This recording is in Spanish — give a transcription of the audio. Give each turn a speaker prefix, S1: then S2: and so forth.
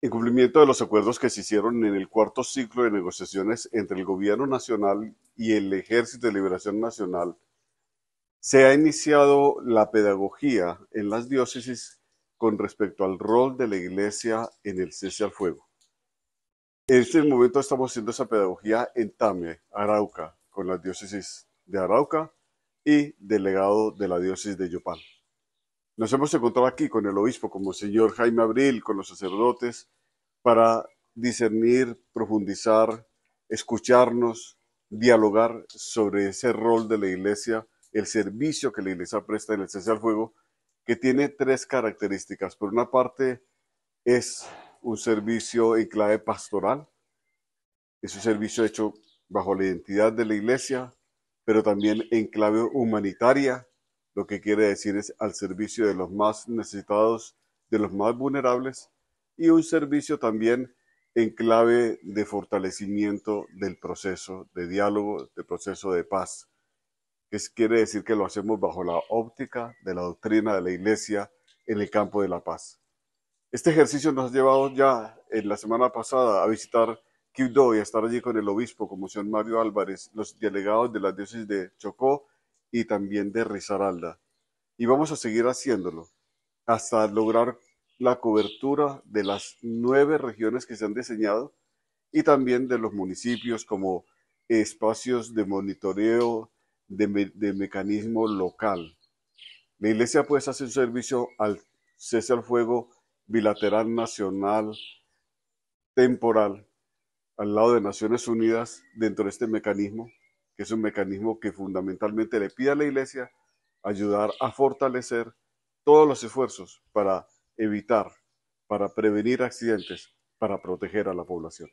S1: en cumplimiento de los acuerdos que se hicieron en el cuarto ciclo de negociaciones entre el Gobierno Nacional y el Ejército de Liberación Nacional, se ha iniciado la pedagogía en las diócesis con respecto al rol de la Iglesia en el cese al fuego. En este momento estamos haciendo esa pedagogía en Tame, Arauca, con la diócesis de Arauca y delegado de la diócesis de Yopal. Nos hemos encontrado aquí con el obispo, el señor Jaime Abril, con los sacerdotes, para discernir, profundizar, escucharnos, dialogar sobre ese rol de la iglesia, el servicio que la iglesia presta en el cese al fuego, que tiene tres características. Por una parte, es un servicio en clave pastoral, es un servicio hecho bajo la identidad de la iglesia, pero también en clave humanitaria, lo que quiere decir es al servicio de los más necesitados, de los más vulnerables, y un servicio también en clave de fortalecimiento del proceso de diálogo, del proceso de paz. que quiere decir que lo hacemos bajo la óptica de la doctrina de la Iglesia en el campo de la paz. Este ejercicio nos ha llevado ya en la semana pasada a visitar Quibdó y a estar allí con el obispo, como señor Mario Álvarez, los delegados de la diócesis de Chocó y también de Risaralda. Y vamos a seguir haciéndolo hasta lograr la cobertura de las nueve regiones que se han diseñado y también de los municipios como espacios de monitoreo de, mecanismo local. La iglesia pues hace un servicio al cese al fuego bilateral nacional temporal al lado de Naciones Unidas dentro de este mecanismo que es un mecanismo que fundamentalmente le pide a la Iglesia ayudar a fortalecer todos los esfuerzos para evitar, para prevenir accidentes, para proteger a la población.